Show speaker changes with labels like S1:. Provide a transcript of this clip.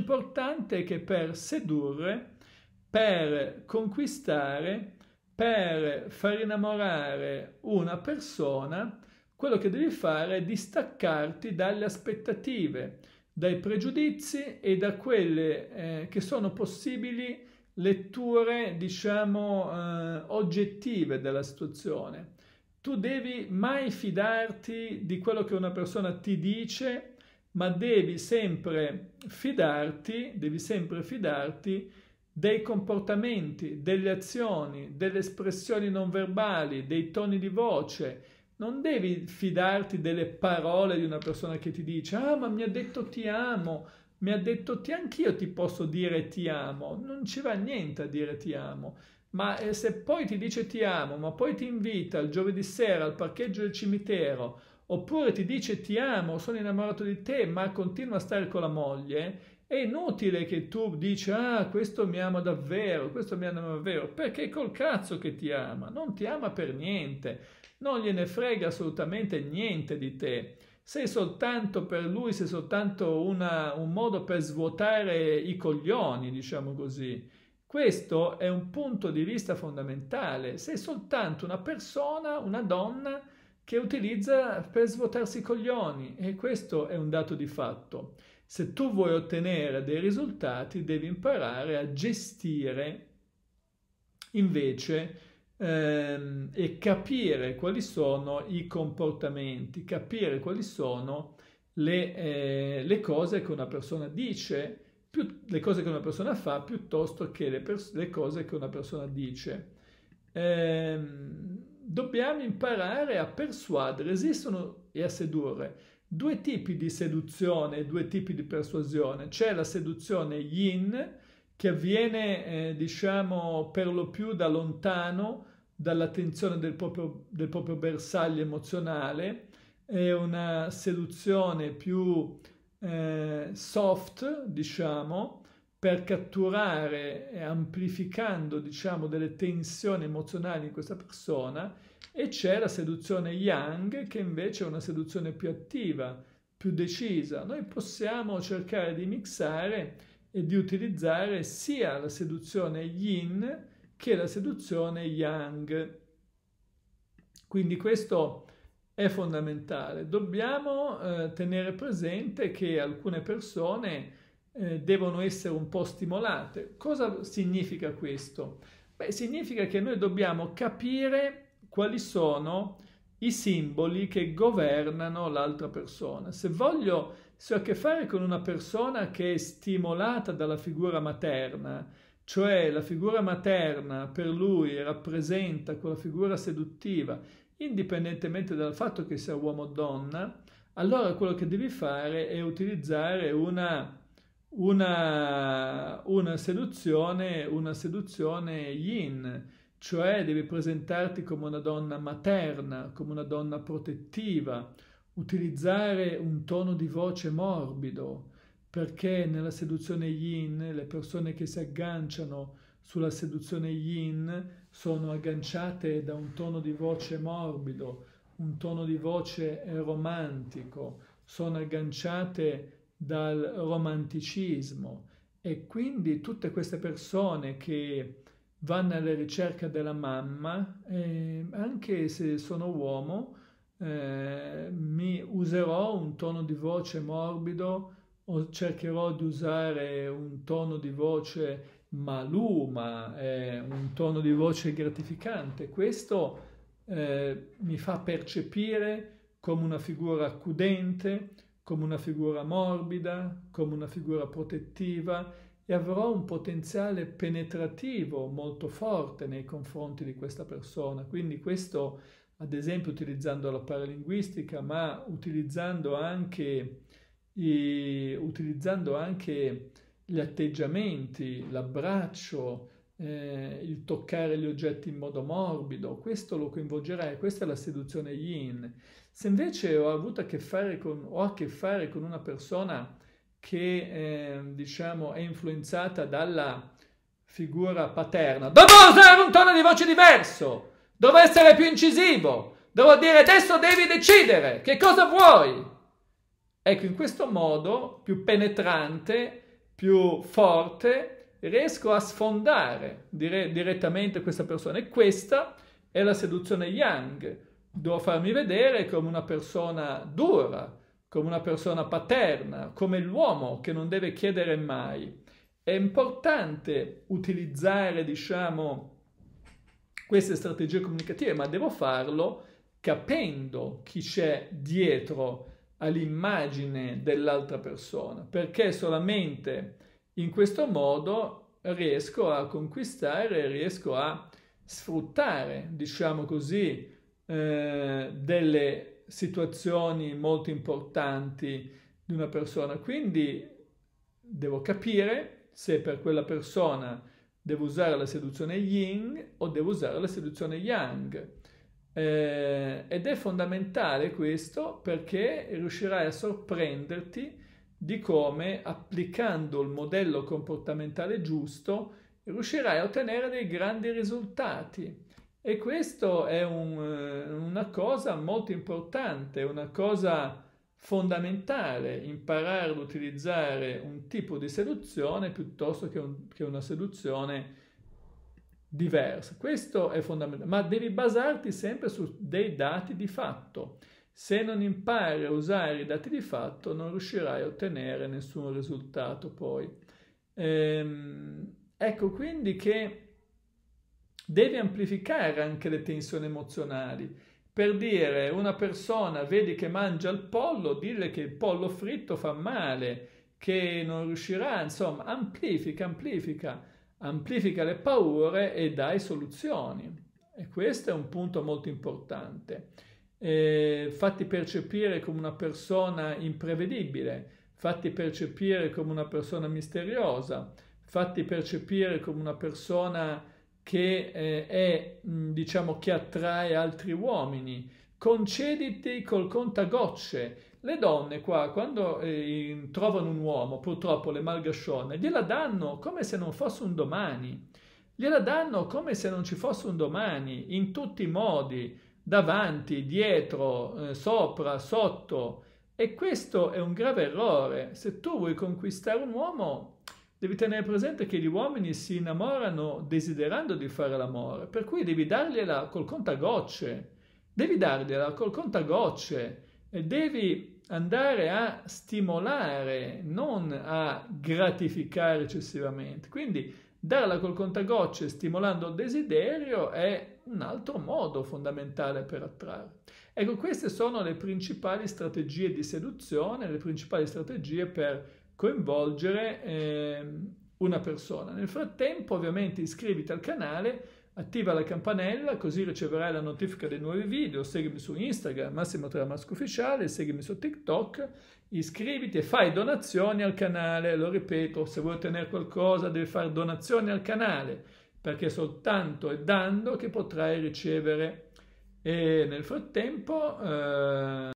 S1: L'importante è che per sedurre, per conquistare, per far innamorare una persona, quello che devi fare è distaccarti dalle aspettative, dai pregiudizi e da quelle eh, che sono possibili letture, diciamo, eh, oggettive della situazione. Tu devi mai fidarti di quello che una persona ti dice ma devi sempre fidarti, devi sempre fidarti dei comportamenti, delle azioni, delle espressioni non verbali, dei toni di voce. Non devi fidarti delle parole di una persona che ti dice «Ah, ma mi ha detto ti amo», mi ha detto ti anch'io ti posso dire ti amo, non ci va niente a dire ti amo, ma eh, se poi ti dice ti amo, ma poi ti invita il giovedì sera al parcheggio del cimitero oppure ti dice ti amo, sono innamorato di te, ma continua a stare con la moglie, è inutile che tu dici ah questo mi ama davvero, questo mi ama davvero, perché col cazzo che ti ama, non ti ama per niente, non gliene frega assolutamente niente di te. Sei soltanto per lui, sei soltanto una, un modo per svuotare i coglioni, diciamo così. Questo è un punto di vista fondamentale. Sei soltanto una persona, una donna che utilizza per svuotarsi i coglioni e questo è un dato di fatto. Se tu vuoi ottenere dei risultati devi imparare a gestire invece ehm, e capire quali sono i comportamenti, capire quali sono le, eh, le cose che una persona dice, più, le cose che una persona fa piuttosto che le, le cose che una persona dice. Ehm, dobbiamo imparare a persuadere, esistono e a sedurre due tipi di seduzione, due tipi di persuasione. C'è la seduzione yin che avviene eh, diciamo per lo più da lontano, dall'attenzione del proprio, del proprio bersaglio emozionale, è una seduzione più eh, soft diciamo, per catturare e amplificando diciamo delle tensioni emozionali in questa persona e c'è la seduzione yang che invece è una seduzione più attiva, più decisa. Noi possiamo cercare di mixare e di utilizzare sia la seduzione yin che la seduzione yang. Quindi questo è fondamentale. Dobbiamo eh, tenere presente che alcune persone eh, devono essere un po' stimolate. Cosa significa questo? Beh, significa che noi dobbiamo capire quali sono i simboli che governano l'altra persona. Se voglio, se ho a che fare con una persona che è stimolata dalla figura materna, cioè la figura materna per lui rappresenta quella figura seduttiva, indipendentemente dal fatto che sia uomo o donna, allora quello che devi fare è utilizzare una una, una, seduzione, una seduzione yin, cioè devi presentarti come una donna materna, come una donna protettiva, utilizzare un tono di voce morbido, perché nella seduzione yin le persone che si agganciano sulla seduzione yin sono agganciate da un tono di voce morbido, un tono di voce romantico, sono agganciate dal romanticismo e quindi tutte queste persone che vanno alla ricerca della mamma, eh, anche se sono uomo, eh, mi userò un tono di voce morbido o cercherò di usare un tono di voce maluma, eh, un tono di voce gratificante. Questo eh, mi fa percepire come una figura accudente, come una figura morbida, come una figura protettiva e avrò un potenziale penetrativo molto forte nei confronti di questa persona. Quindi questo, ad esempio, utilizzando la paralinguistica, ma utilizzando anche, i, utilizzando anche gli atteggiamenti, l'abbraccio, eh, il toccare gli oggetti in modo morbido, questo lo coinvolgerei, questa è la seduzione yin. Se invece ho avuto a che fare con, a che fare con una persona che eh, diciamo è influenzata dalla figura paterna, dovevo usare un tono di voce diverso, devo essere più incisivo, devo dire adesso devi decidere che cosa vuoi. Ecco, in questo modo più penetrante, più forte, riesco a sfondare dire, direttamente questa persona e questa è la seduzione Yang. Devo farmi vedere come una persona dura, come una persona paterna, come l'uomo che non deve chiedere mai. È importante utilizzare, diciamo, queste strategie comunicative, ma devo farlo capendo chi c'è dietro all'immagine dell'altra persona, perché solamente in questo modo riesco a conquistare, riesco a sfruttare, diciamo così, eh, delle situazioni molto importanti di una persona. Quindi devo capire se per quella persona devo usare la seduzione yin o devo usare la seduzione yang. Eh, ed è fondamentale questo perché riuscirai a sorprenderti di come applicando il modello comportamentale giusto riuscirai a ottenere dei grandi risultati. E questo è un, eh, una cosa molto importante, una cosa fondamentale, imparare ad utilizzare un tipo di seduzione piuttosto che, un, che una seduzione diversa. Questo è fondamentale, ma devi basarti sempre su dei dati di fatto. Se non impari a usare i dati di fatto non riuscirai a ottenere nessun risultato poi. Ehm, ecco quindi che devi amplificare anche le tensioni emozionali. Per dire una persona vedi che mangia il pollo, dille che il pollo fritto fa male, che non riuscirà, insomma, amplifica, amplifica, amplifica le paure e dai soluzioni. E questo è un punto molto importante eh, fatti percepire come una persona imprevedibile, fatti percepire come una persona misteriosa, fatti percepire come una persona che eh, è, mm, diciamo, che attrae altri uomini. Concediti col contagocce. Le donne qua, quando eh, trovano un uomo, purtroppo le malgascione, gliela danno come se non fosse un domani. Gliela danno come se non ci fosse un domani, in tutti i modi davanti, dietro, eh, sopra, sotto. E questo è un grave errore. Se tu vuoi conquistare un uomo, devi tenere presente che gli uomini si innamorano desiderando di fare l'amore, per cui devi dargliela col contagocce. Devi dargliela col contagocce e devi andare a stimolare, non a gratificare eccessivamente. Quindi Darla col contagocce stimolando il desiderio è un altro modo fondamentale per attrarre. Ecco, queste sono le principali strategie di seduzione, le principali strategie per coinvolgere eh, una persona. Nel frattempo, ovviamente, iscriviti al canale Attiva la campanella così riceverai la notifica dei nuovi video, seguimi su Instagram, Massimo Tramasco Ufficiale, seguimi su TikTok, iscriviti e fai donazioni al canale, lo ripeto, se vuoi ottenere qualcosa devi fare donazioni al canale, perché soltanto è dando che potrai ricevere. E nel frattempo... Eh...